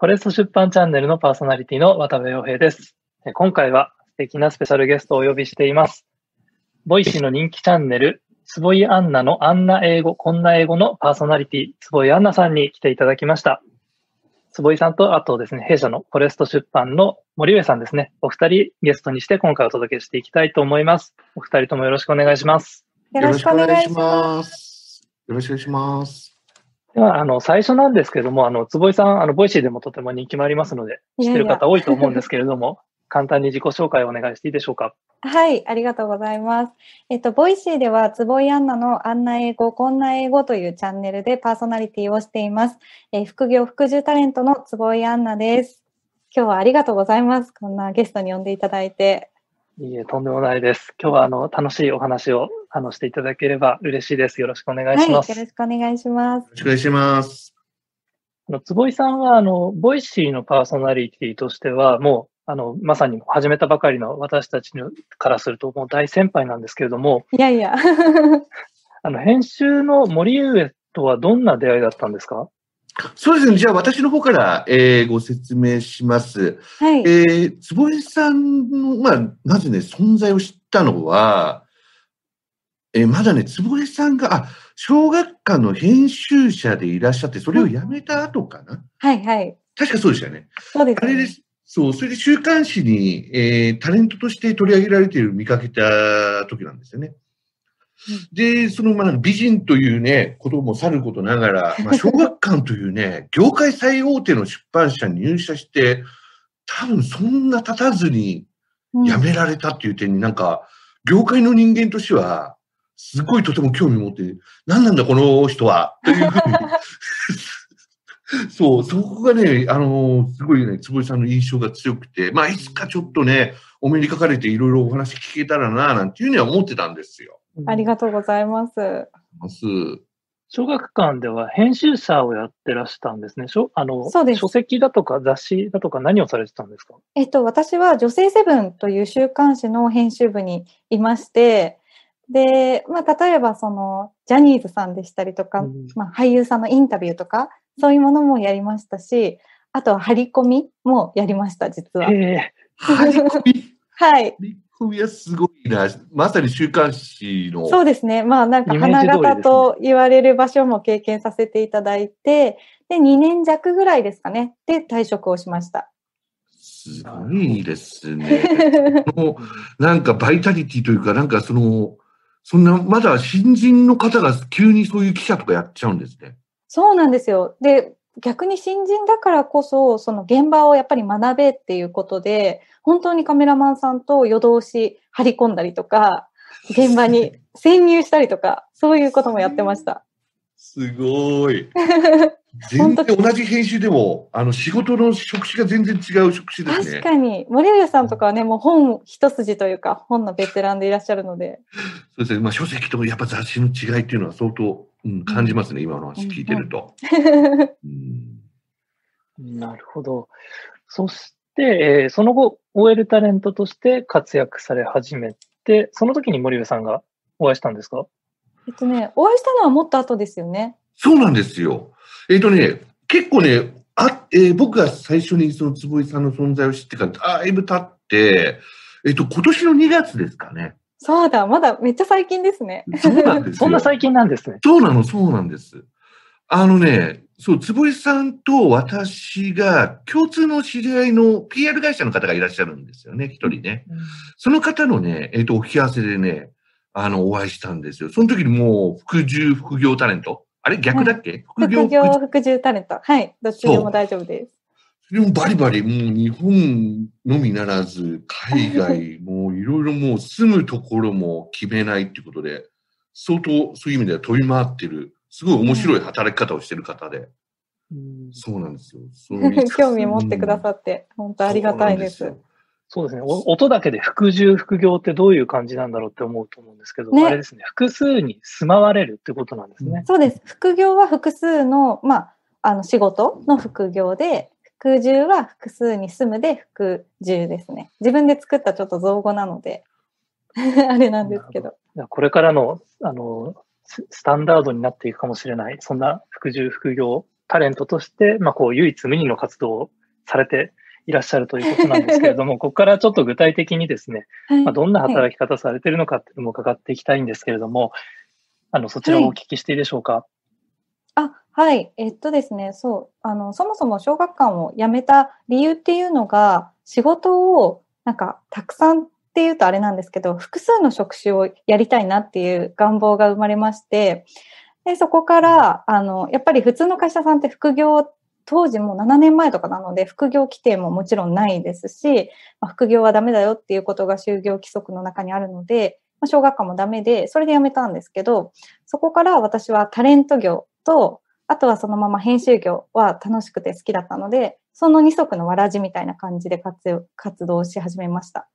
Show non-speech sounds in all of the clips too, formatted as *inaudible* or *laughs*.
フォレスト出版チャンネルのパーソナリティの渡部洋平です。今回は素敵なスペシャルゲストをお呼びしています。ボイシーの人気チャンネル、坪井アンナのあんな英語、こんな英語のパーソナリティ、坪井アンナさんに来ていただきました。坪井さんと、あとですね、弊社のフォレスト出版の森上さんですね。お二人ゲストにして今回お届けしていきたいと思います。お二人ともよろしくお願いします。よろしくお願いします。よろしくお願いします。では、あの、最初なんですけども、あの、坪井さん、あの、ボイシーでもとても人気もありますので、知ってる方多いと思うんですけれども、いやいや簡単に自己紹介をお願いしていいでしょうか。はい、ありがとうございます。えっと、ボイシーでは、坪井アンナのあんな英語、こんな英語というチャンネルでパーソナリティをしています。え副業、副従タレントの坪井アンナです。今日はありがとうございます。こんなゲストに呼んでいただいて。いいえ、とんでもないです。今日は、あの、楽しいお話をあの、していただければ嬉しいです。よろしくお願いします。はい、よろしくお願いします。よろしくお願いします。あの、坪井さんは、あの、ボイシーのパーソナリティとしては、もう、あの、まさに始めたばかりの私たちからすると、もう大先輩なんですけれども。いやいや。*laughs* あの、編集の森上とはどんな出会いだったんですかそうですね。じゃあ、私の方から、えー、ご説明します。はい。えー、坪井さんの、まあ、なぜね、存在を知ったのは、えー、まだね、坪井さんが、あ、小学館の編集者でいらっしゃって、それを辞めた後かな、はい、はいはい。確かそうでしたよね。そうです、ね、あれです。そう、それで週刊誌に、えー、タレントとして取り上げられている見かけた時なんですよね。で、そのまあ美人というね、こともさることながら、*laughs* まあ、小学館というね、業界最大手の出版社に入社して、多分そんな経たずに辞められたっていう点になんか、業界の人間としては、すごいとても興味持って、何なんだこの人はというふうに。*laughs* そう、そこがね、あのー、すごいね、坪井さんの印象が強くて、まあ、いつかちょっとね、お目にかかれていろいろお話聞けたらな、なんていうには思ってたんですよ。ありがとうございます。小学館では編集者をやってらしたんですね。しょあのそうです書籍だとか雑誌だとか何をされてたんですかえっと、私は女性セブンという週刊誌の編集部にいまして、で、まあ、例えばその、ジャニーズさんでしたりとか、うん、まあ、俳優さんのインタビューとか、そういうものもやりましたし、あとは張り込みもやりました、実は。えー、張り込み *laughs* はい。張り込みはすごいな。まさに週刊誌の。そうですね。まあ、なんか花形と言われる場所も経験させていただいて、で、2年弱ぐらいですかね。で、退職をしました。すごいですね。*laughs* もうなんかバイタリティというか、なんかその、そんな、まだ新人の方が急にそういう記者とかやっちゃうんですね。そうなんですよ。で、逆に新人だからこそ、その現場をやっぱり学べっていうことで、本当にカメラマンさんと夜通し張り込んだりとか、現場に潜入したりとか、そういうこともやってました。すごい。*laughs* 全然同じ編集でも、あの仕事の職種が全然違う職種ですね。確かに、森上さんとかはね、もう本一筋というか、本のベテランでいらっしゃるので。そうですね、まあ、書籍とやっぱ雑誌の違いっていうのは相当、うん、感じますね、今の話聞いてると。なるほど。そして、えー、その後、OL タレントとして活躍され始めて、その時に森上さんがお会いしたんですかえっとね、お会いしたのはもっと後ですよね。そうなんですよ。えっ、とね、結構ね、あえー、僕が最初にその坪井さんの存在を知ってから、だいぶ経って、えっ、と、今年の2月ですかね。そうだ、まだめっちゃ最近ですね。そうなんですそんな最近なんですね。そうなの、そうなんです。あのね、そう、坪井さんと私が共通の知り合いの PR 会社の方がいらっしゃるんですよね、一人ね。うん、その方のね、えっ、ー、と、お聞き合わせでね、あの、お会いしたんですよ。その時にもう、副従、副業タレントあれ逆だっけ、はい、業副業、副従タレント。はい。どっちでも大丈夫です。でもバリバリ、もう日本のみならず、海外、*laughs* もういろいろもう住むところも決めないってことで、相当そういう意味では飛び回ってる、すごい面白い働き方をしてる方で。うん、そうなんですよ。*laughs* 興味持ってくださって、本当ありがたいです。そうですね音だけで服従、副業ってどういう感じなんだろうって思うと思うんですけど、ね、あれですね、複数に住まわれるってことなんですね。そうです。副業は複数の、まあ、あの仕事の副業で、複は複数に住むで複獣ですね。自分で作ったちょっと造語なので *laughs* あれなんですけど。これからの、あの、スタンダードになっていくかもしれない、そんな服住、副業、タレントとして、まあ、こう、唯一無二の活動をされていらっしゃるということなんですけれども、*laughs* ここからちょっと具体的にですね、まあ、どんな働き方されてるのかっていうのも伺っていきたいんですけれども、はい、あの、そちらをお聞きしていいでしょうか。はい、えっとですね、そう、あの、そもそも小学館を辞めた理由っていうのが、仕事を、なんか、たくさんっていうとあれなんですけど、複数の職種をやりたいなっていう願望が生まれまして、で、そこから、あの、やっぱり普通の会社さんって副業、当時も7年前とかなので、副業規定ももちろんないですし、まあ、副業はダメだよっていうことが就業規則の中にあるので、まあ、小学館もダメで、それで辞めたんですけど、そこから私はタレント業とあとはそのまま編集業は楽しくて好きだったので、その二足のわらじみたいな感じで活活動し始めました。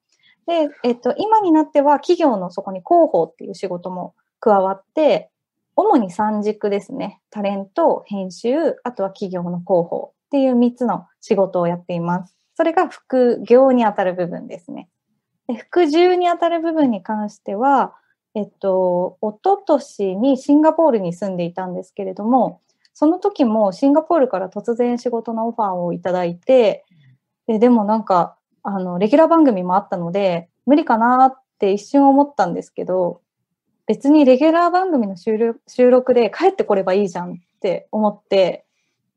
で、えっと、今になっては企業のそこに広報っていう仕事も加わって、主に三軸ですね。タレント、編集、あとは企業の広報っていう三つの仕事をやっています。それが副業にあたる部分ですね。で副従にあたる部分に関しては、えっと、おととしにシンガポールに住んでいたんですけれども、その時もシンガポールから突然仕事のオファーをいただいて、ででもなんか、あの、レギュラー番組もあったので、無理かなって一瞬思ったんですけど、別にレギュラー番組の収録で帰ってこればいいじゃんって思って、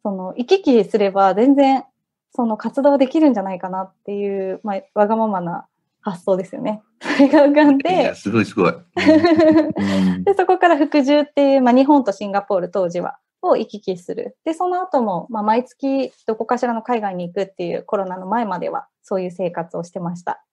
その、行き来すれば全然、その活動できるんじゃないかなっていう、まあ、わがままな発想ですよね。それが浮かんで。すごいすごい。うん、*laughs* で、そこから服従っていう、まあ、日本とシンガポール当時はを行き来する。で、その後も、まあ、毎月どこかしらの海外に行くっていうコロナの前までは、そういう生活をしてました。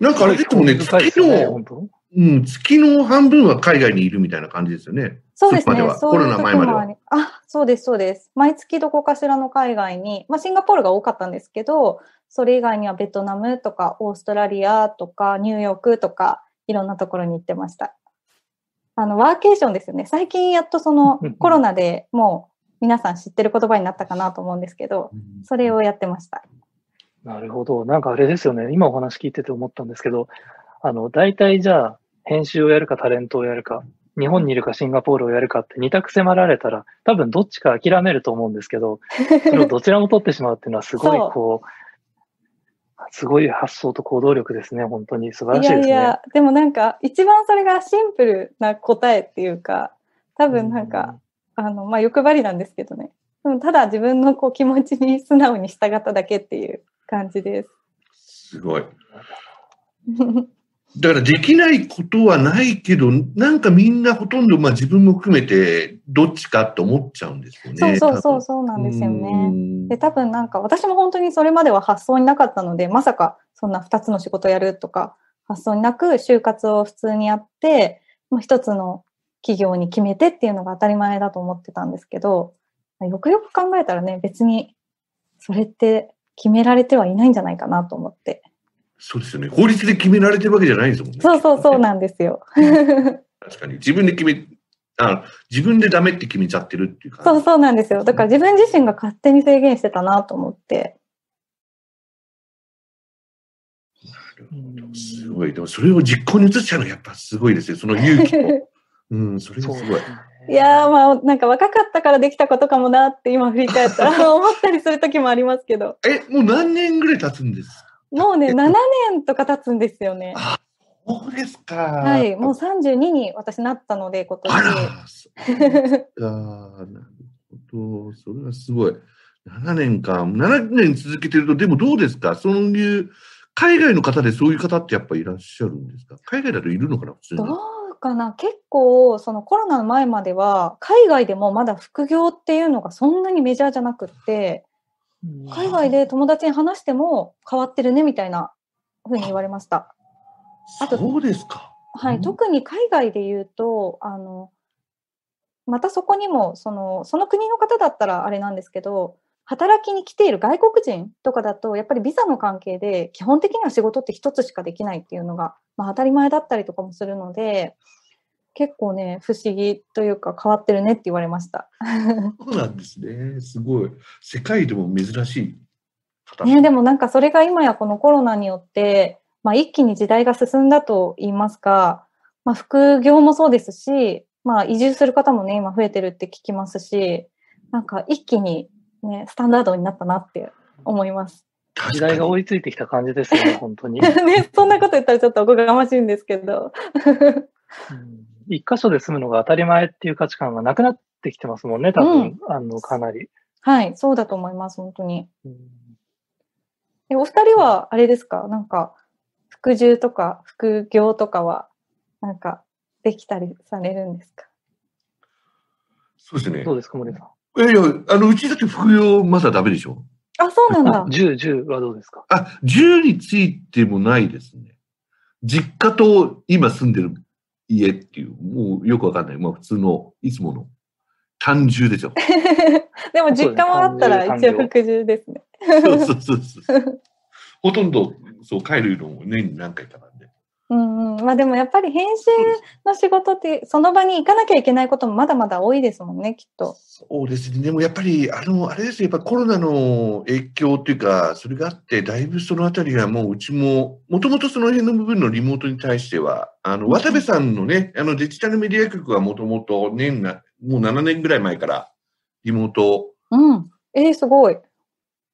なんかあれ、でもね、月の、うん、月の半分は海外にいるみたいな感じですよね。そうですね。コロナ前までは。あ、そうです、そうです。毎月どこかしらの海外に、まあ、シンガポールが多かったんですけど、それ以外にはベトナムとか、オーストラリアとか、ニューヨークとか、いろんなところに行ってました。あの、ワーケーションですよね。最近やっとそのコロナでもう皆さん知ってる言葉になったかなと思うんですけど、それをやってました。なるほど。なんかあれですよね。今お話聞いてて思ったんですけど、あの、大体じゃあ、編集をやるかタレントをやるか、日本にいるかシンガポールをやるかって2択迫られたら、多分どっちか諦めると思うんですけど、それをどちらも取ってしまうっていうのはすごい *laughs* こう、すごい発想と行動力ですね、本当に素晴らしいですね。いやいや、でもなんか、一番それがシンプルな答えっていうか、多分なんか、ん、あの、まあ、欲張りなんですけどね。でもただ自分のこう気持ちに素直に従っただけっていう感じです。すごい。*laughs* だからできないことはないけど、なんかみんなほとんど、まあ自分も含めて、どっちかって思っちゃうんですよね。そうそうそう、そうなんですよね。で、多分なんか私も本当にそれまでは発想になかったので、まさかそんな2つの仕事やるとか、発想になく就活を普通にやって、もう一つの企業に決めてっていうのが当たり前だと思ってたんですけど、よくよく考えたらね、別にそれって決められてはいないんじゃないかなと思って。そうですよね。法律で決められてるわけじゃないですもんね。そうそうそうなんですよ。確かに。自分で決め、あ自分でダメって決めちゃってるっていうか。そうそうなんですよ。だから自分自身が勝手に制限してたなと思って。なるほど。すごい。でもそれを実行に移しちゃうのやっぱすごいですよ。その勇気 *laughs* うん、それがすごい。いやまあ、なんか若かったからできたことかもなって今振り返ったら *laughs* 思ったりする時もありますけど。え、もう何年ぐらい経つんですもうね、7年とか経つんですよね。あ、そうですか。はい、もう32に私なったので、今年。あら、そうなるほど。それはすごい。7年か。7年続けてると、でもどうですかそういう、海外の方でそういう方ってやっぱいらっしゃるんですか海外だといるのかな普通に。どうかな結構、そのコロナの前までは、海外でもまだ副業っていうのがそんなにメジャーじゃなくって、海外で友達に話しても変わってるねみたいなふうに言われました。あとそうですか。はい、特に海外で言うとあのまたそこにもそのその国の方だったらあれなんですけど働きに来ている外国人とかだとやっぱりビザの関係で基本的には仕事って1つしかできないっていうのが、まあ、当たり前だったりとかもするので結構ね、不思議というか変わってるねって言われました。*laughs* そうなんですね。すごい。世界でも珍しい形。ね、でもなんかそれが今やこのコロナによって、まあ、一気に時代が進んだと言いますか、まあ、副業もそうですし、まあ、移住する方もね、今増えてるって聞きますし、なんか一気に、ね、スタンダードになったなって思います。時代が追いついてきた感じですね、本当に。*laughs* ね、そんなこと言ったらちょっとおこがましいんですけど。一箇所で住むのが当たり前っていう価値観がなくなってきてますもんね、多分、うん、あの、かなり。はい、そうだと思います、本当に。うん、お二人は、あれですかなんか、服従とか副業とかは、なんか、できたりされるんですかそうですね。どうですか、森さん。いやいや、あの、うちだって副業まだダメでしょあ、そうなんだ。10、10はどうですかあ、10についてもないですね。実家と今住んでる家っていう、もうよくわかんない。まあ普通の、いつもの、単重でしょ。*laughs* でも実家もあったら一応服従ですね。そうそうそうそう。*laughs* ほとんど、そう、帰るのも年に何回かなうんうん、まあでもやっぱり編集の仕事ってその場に行かなきゃいけないこともまだまだ多いですもんねきっと。そうですねでもやっぱりあのあれですやっぱコロナの影響というかそれがあってだいぶその辺りはもううちももともとその辺の部分のリモートに対してはあの渡部さんのねあのデジタルメディア局はもともと年なもう7年ぐらい前からリモート。うん、えー、すごい。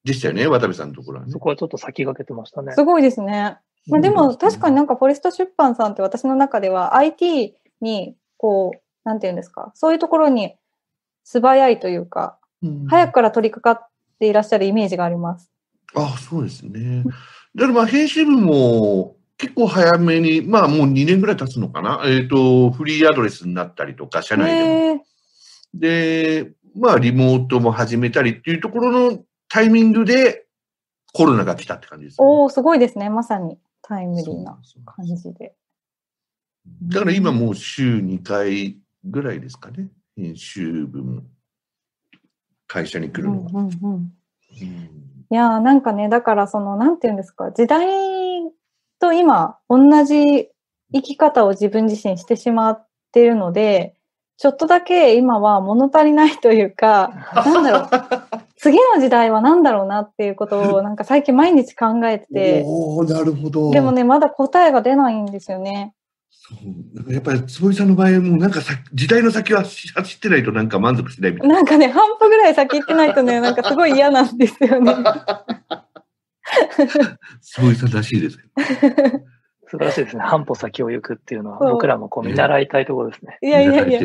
でしたよね渡部さんのところは、ね、そこはちょっと先駆けてましたね。すごいですね。まあ、でも確かになんかフォレスト出版さんって私の中では IT にこう、なんていうんですか、そういうところに素早いというか、うん、早くから取り掛かっていらっしゃるイメージがあります。あそうですね。だからまあ編集部も結構早めに、まあもう2年ぐらい経つのかな、えっ、ー、と、フリーアドレスになったりとか、社内でも。で、まあリモートも始めたりっていうところのタイミングでコロナが来たって感じです、ね。おおすごいですね、まさに。タイムリーな感じで。だから今もう週2回ぐらいですかね、編集部も会社に来るのいやーなんかねだからそのなんていうんですか時代と今同じ生き方を自分自身してしまってるのでちょっとだけ今は物足りないというか *laughs* なんだろう次の時代は何だろうなっていうことを、*laughs* なんか最近毎日考えてて。おなるほど。でもね、まだ答えが出ないんですよね。そうやっぱり坪井さんの場合もなんかさ時代の先は走ってないとなんか満足しないみたいな。なんかね、半歩ぐらい先行ってないとね、*laughs* なんかすごい嫌なんですよね。*laughs* 坪井さんらしいです素晴らしいですね。半歩先を行くっていうのは、僕らもこう見習いたいところですね。いやいやいや。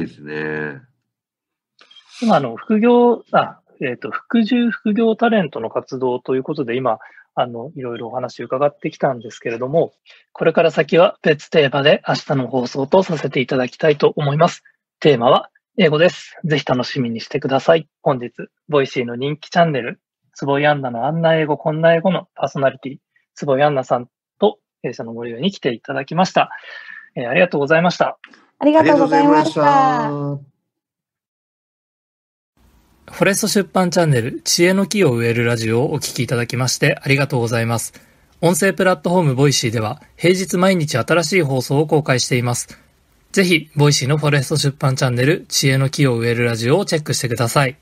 今、あの、副業、あ、えっ、ー、と、副従副業タレントの活動ということで、今、あの、いろいろお話伺ってきたんですけれども、これから先は別テーマで明日の放送とさせていただきたいと思います。テーマは英語です。ぜひ楽しみにしてください。本日、ボイシーの人気チャンネル、坪井アンナのあんな英語こんな英語のパーソナリティ、坪井アンナさんと弊社の森上に来ていただきました。えー、ありがとうございました。ありがとうございました。フォレスト出版チャンネル、知恵の木を植えるラジオをお聞きいただきましてありがとうございます。音声プラットフォームボイシーでは、平日毎日新しい放送を公開しています。ぜひ、ボイシーのフォレスト出版チャンネル、知恵の木を植えるラジオをチェックしてください。